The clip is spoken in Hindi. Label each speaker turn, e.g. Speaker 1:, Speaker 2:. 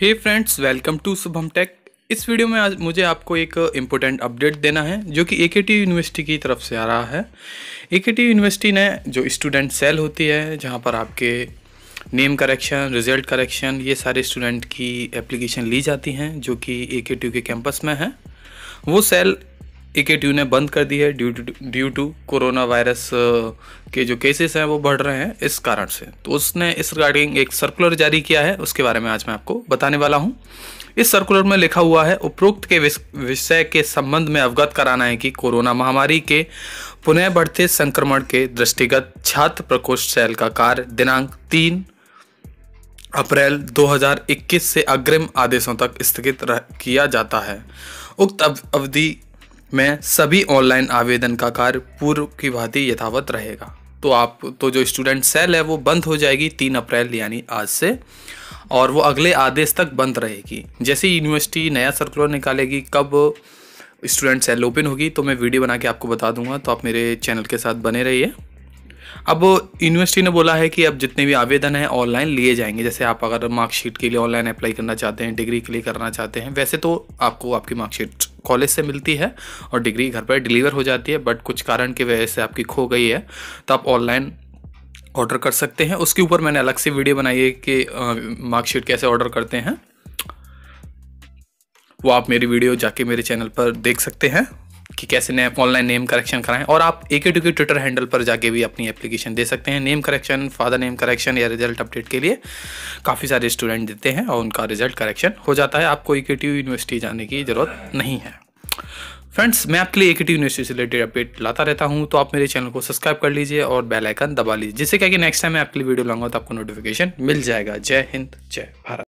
Speaker 1: hey friends welcome to Shubham tech इस वीडियो में आज मुझे आपको एक इम्पोर्टेंट अपडेट देना है जो कि ए के टी यूनिवर्सिटी की तरफ से आ रहा है ए के टी यूनिवर्सिटी ने जो स्टूडेंट सेल होती है जहाँ पर आपके नेम करेक्शन रिजल्ट करेक्शन ये सारे स्टूडेंट की एप्लीकेशन ली जाती हैं जो कि ए के कैंपस में है वो सेल ईकेट्यू ने बंद कर दी है due to due to corona virus के जो केसेस हैं वो बढ़ रहे हैं इस कारण से तो उसने इस रिगार्डिंग एक सर्कुलर जारी किया है उसके बारे में आज मैं आपको बताने वाला हूँ इस सर्कुलर में लिखा हुआ है उपरोक्त के विषय के संबंध में अवगत कराना है कि कोरोना महामारी के पुनः बढ़ते संक्रमण के दृष्टिगत छात्र प्रकोष्ठ सेल का कार्य दिनांक तीन अप्रैल 2021 से अग्रिम आदेशों तक स्थगित किया जाता है उक्त अवधि में सभी ऑनलाइन आवेदन का कार्य पूर्व की भांति यथावत रहेगा तो आप तो जो स्टूडेंट सेल है वो बंद हो जाएगी तीन अप्रैल यानी आज से और वो अगले आदेश तक बंद रहेगी जैसे यूनिवर्सिटी नया सर्कुलर निकालेगी कब स्टूडेंट सेल ओपन होगी तो मैं वीडियो बना के आपको बता दूंगा तो आप मेरे चैनल के साथ बने रहिए अब यूनिवर्सिटी ने बोला है कि अब जितने भी आवेदन हैं ऑनलाइन लिए जाएंगे जैसे आप अगर मार्कशीट के लिए ऑनलाइन अप्लाई करना चाहते हैं डिग्री के लिए करना चाहते हैं वैसे तो आपको आपकी मार्कशीट कॉलेज से मिलती है और डिग्री घर पर डिलीवर हो जाती है बट कुछ कारण की वजह से आपकी खो गई है तो आप ऑनलाइन ऑर्डर कर सकते हैं उसके ऊपर मैंने अलग से वीडियो बनाई है कि मार्कशीट कैसे ऑर्डर करते हैं वो आप मेरी वीडियो जाके मेरे चैनल पर देख सकते हैं कि कैसे नेम ऑनलाइन नेम करेक्शन कराएं और आप एक ही टू ट्विटर हैंडल पर जाके भी अपनी एप्लीकेशन दे सकते हैं name correction father name correction या रिजल्ट अपडेट के लिए काफ़ी सारे स्टूडेंट देते हैं और उनका रिजल्ट करेक्शन हो जाता है आपको एक यूनिवर्सिटी जाने की ज़रूरत नहीं है फ्रेंड्स मैं आपके लिए एक यूनिवर्सिटी से रिलेटेड अपडेट लाता रहता हूँ तो आप मेरे चैनल को सब्सक्राइब कर लीजिए और बेल आइकन दबा लीजिए जिससे क्या कि नेक्स्ट टाइम मैं आपके लिए वीडियो लाऊंगा तो आपको नोटिफिकेशन मिल जाएगा जय हिंद जय भारत